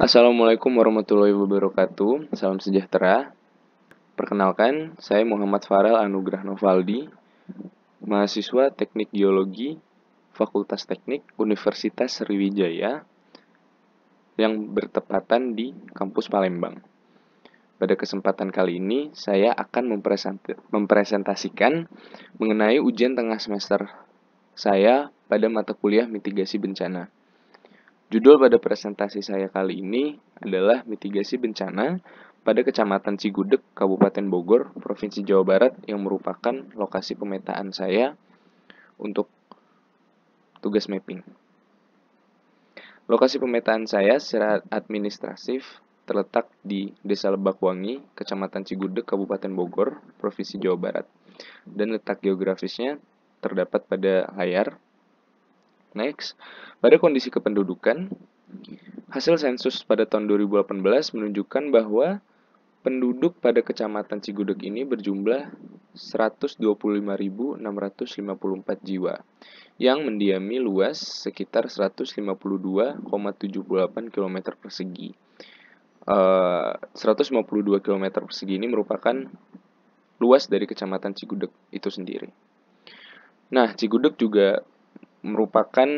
Assalamualaikum warahmatullahi wabarakatuh. Salam sejahtera. Perkenalkan, saya Muhammad Farel Anugrah Novaldi, mahasiswa Teknik Geologi Fakultas Teknik Universitas Sriwijaya yang bertepatan di kampus Palembang. Pada kesempatan kali ini, saya akan mempresentasikan mengenai ujian tengah semester saya pada mata kuliah mitigasi bencana. Judul pada presentasi saya kali ini adalah mitigasi bencana pada Kecamatan Cigudeg, Kabupaten Bogor, Provinsi Jawa Barat yang merupakan lokasi pemetaan saya untuk tugas mapping. Lokasi pemetaan saya secara administratif terletak di Desa Lebakwangi, Kecamatan Cigudeg, Kabupaten Bogor, Provinsi Jawa Barat. Dan letak geografisnya terdapat pada layar Next, pada kondisi kependudukan, hasil sensus pada tahun 2018 menunjukkan bahwa penduduk pada kecamatan Cigudeg ini berjumlah 125.654 jiwa yang mendiami luas sekitar 152,78 km persegi. 152 eh, km persegi ini merupakan luas dari kecamatan Cigudeg itu sendiri. Nah, Cigudeg juga merupakan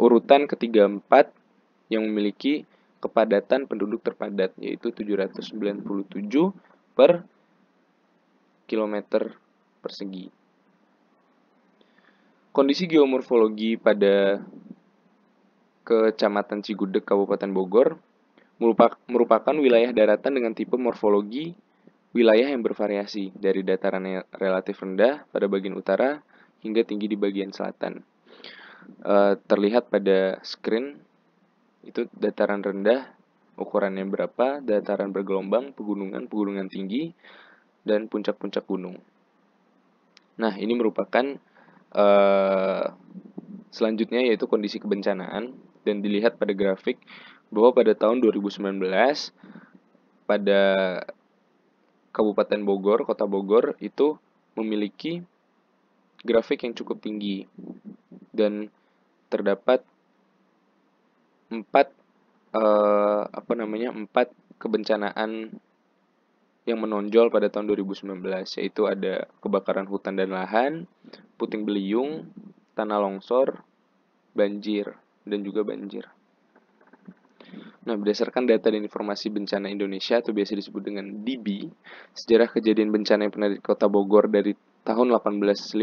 urutan ketiga empat yang memiliki kepadatan penduduk terpadat yaitu 797 per kilometer persegi. Kondisi geomorfologi pada Kecamatan Cigudeg Kabupaten Bogor merupakan wilayah daratan dengan tipe morfologi wilayah yang bervariasi dari dataran relatif rendah pada bagian utara hingga tinggi di bagian selatan. E, terlihat pada screen itu dataran rendah ukurannya berapa, dataran bergelombang, pegunungan, pegunungan tinggi, dan puncak-puncak gunung. Nah, ini merupakan e, selanjutnya yaitu kondisi kebencanaan dan dilihat pada grafik bahwa pada tahun 2019 pada Kabupaten Bogor, Kota Bogor itu memiliki grafik yang cukup tinggi dan terdapat empat uh, apa namanya empat kebencanaan yang menonjol pada tahun 2019 yaitu ada kebakaran hutan dan lahan, puting beliung, tanah longsor, banjir dan juga banjir. Nah, berdasarkan data dan informasi bencana Indonesia atau biasa disebut dengan DB, sejarah kejadian bencana yang pernah di Kota Bogor dari tahun 1815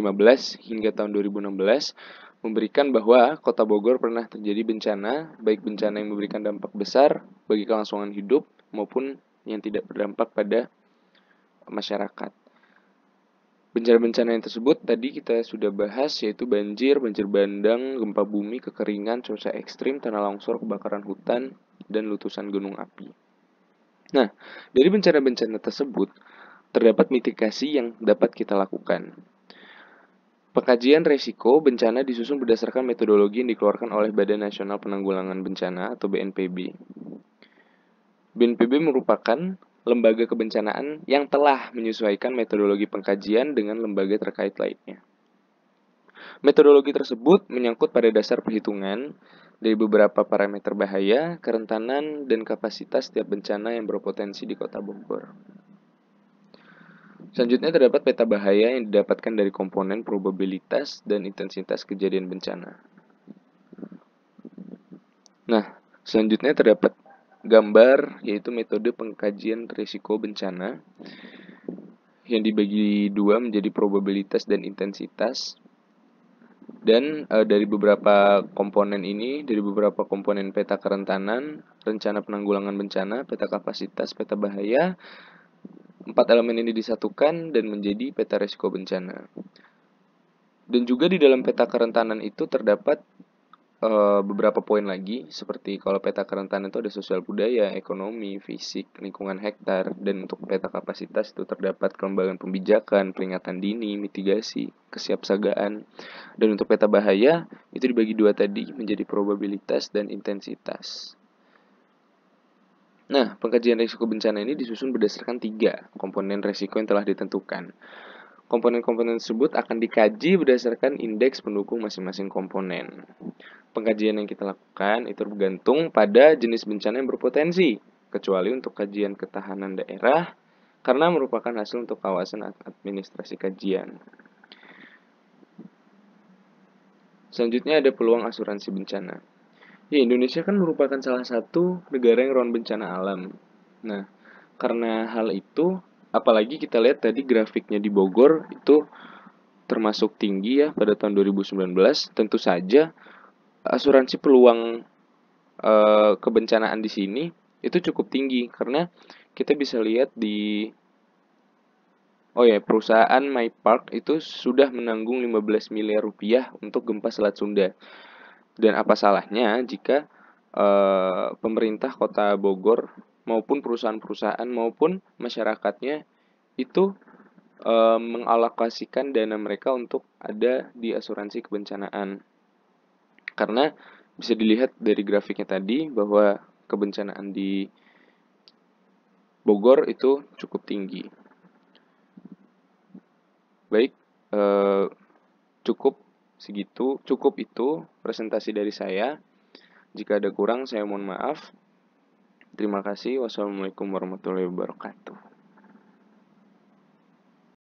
hingga tahun 2016 memberikan bahwa kota Bogor pernah terjadi bencana, baik bencana yang memberikan dampak besar bagi kelangsungan hidup maupun yang tidak berdampak pada masyarakat. Bencana-bencana yang tersebut tadi kita sudah bahas yaitu banjir, banjir bandang, gempa bumi, kekeringan, cuaca ekstrim, tanah longsor, kebakaran hutan, dan letusan gunung api. Nah, dari bencana-bencana tersebut, terdapat mitigasi yang dapat kita lakukan. Pengkajian resiko bencana disusun berdasarkan metodologi yang dikeluarkan oleh Badan Nasional Penanggulangan Bencana atau BNPB. BNPB merupakan lembaga kebencanaan yang telah menyesuaikan metodologi pengkajian dengan lembaga terkait lainnya. Metodologi tersebut menyangkut pada dasar perhitungan dari beberapa parameter bahaya, kerentanan, dan kapasitas setiap bencana yang berpotensi di Kota Bogor. Selanjutnya terdapat peta bahaya yang didapatkan dari komponen probabilitas dan intensitas kejadian bencana. Nah, selanjutnya terdapat gambar yaitu metode pengkajian risiko bencana yang dibagi dua menjadi probabilitas dan intensitas dan e, dari beberapa komponen ini dari beberapa komponen peta kerentanan rencana penanggulangan bencana peta kapasitas peta bahaya Empat elemen ini disatukan dan menjadi peta risiko bencana. Dan juga di dalam peta kerentanan itu terdapat e, beberapa poin lagi, seperti kalau peta kerentanan itu ada sosial budaya, ekonomi, fisik, lingkungan hektar, dan untuk peta kapasitas itu terdapat kelembagaan pembijakan, peringatan dini, mitigasi, kesiapsagaan. Dan untuk peta bahaya, itu dibagi dua tadi menjadi probabilitas dan intensitas. Nah, pengkajian risiko bencana ini disusun berdasarkan tiga komponen risiko yang telah ditentukan. Komponen-komponen tersebut akan dikaji berdasarkan indeks pendukung masing-masing komponen. Pengkajian yang kita lakukan itu bergantung pada jenis bencana yang berpotensi, kecuali untuk kajian ketahanan daerah, karena merupakan hasil untuk kawasan administrasi kajian. Selanjutnya ada peluang asuransi bencana. Ya, Indonesia kan merupakan salah satu negara yang rawan bencana alam. Nah, karena hal itu, apalagi kita lihat tadi grafiknya di Bogor itu termasuk tinggi ya pada tahun 2019, tentu saja asuransi peluang e, kebencanaan di sini itu cukup tinggi karena kita bisa lihat di Oh ya, perusahaan My Park itu sudah menanggung 15 miliar rupiah untuk gempa Selat Sunda. Dan apa salahnya jika e, pemerintah kota Bogor maupun perusahaan-perusahaan maupun masyarakatnya itu e, mengalokasikan dana mereka untuk ada di asuransi kebencanaan. Karena bisa dilihat dari grafiknya tadi bahwa kebencanaan di Bogor itu cukup tinggi. Baik, e, cukup segitu, cukup itu presentasi dari saya. Jika ada kurang, saya mohon maaf. Terima kasih. Wassalamualaikum warahmatullahi wabarakatuh.